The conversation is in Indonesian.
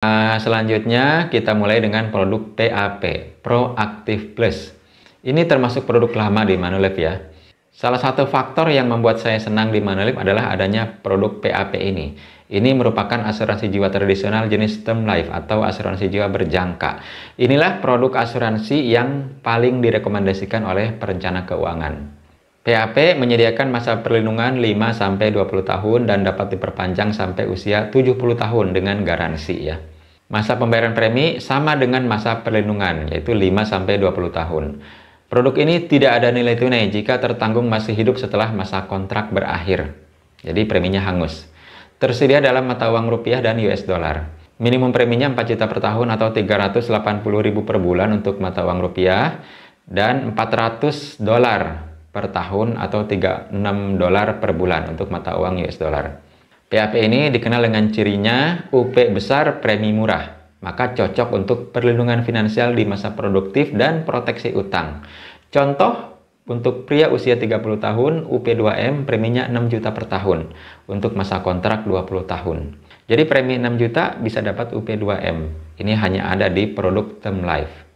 Nah, selanjutnya kita mulai dengan produk TAP, Proactive Plus. Ini termasuk produk lama di Manulife ya. Salah satu faktor yang membuat saya senang di Manulife adalah adanya produk PAP ini. Ini merupakan asuransi jiwa tradisional jenis term life atau asuransi jiwa berjangka. Inilah produk asuransi yang paling direkomendasikan oleh perencana keuangan. PAP menyediakan masa perlindungan 5-20 tahun dan dapat diperpanjang sampai usia 70 tahun dengan garansi ya. Masa pembayaran premi sama dengan masa perlindungan, yaitu 5-20 tahun. Produk ini tidak ada nilai tunai jika tertanggung masih hidup setelah masa kontrak berakhir. Jadi preminya hangus. Tersedia dalam mata uang rupiah dan US dollar. Minimum preminya 4 juta per tahun atau 380 ribu per bulan untuk mata uang rupiah dan 400 dolar per tahun atau 36 dolar per bulan untuk mata uang US dollar. PAP ini dikenal dengan cirinya UP besar, premi murah. Maka cocok untuk perlindungan finansial di masa produktif dan proteksi utang. Contoh untuk pria usia 30 tahun, UP2M preminya 6 juta per tahun untuk masa kontrak 20 tahun. Jadi premi 6 juta bisa dapat UP2M. Ini hanya ada di produk term life.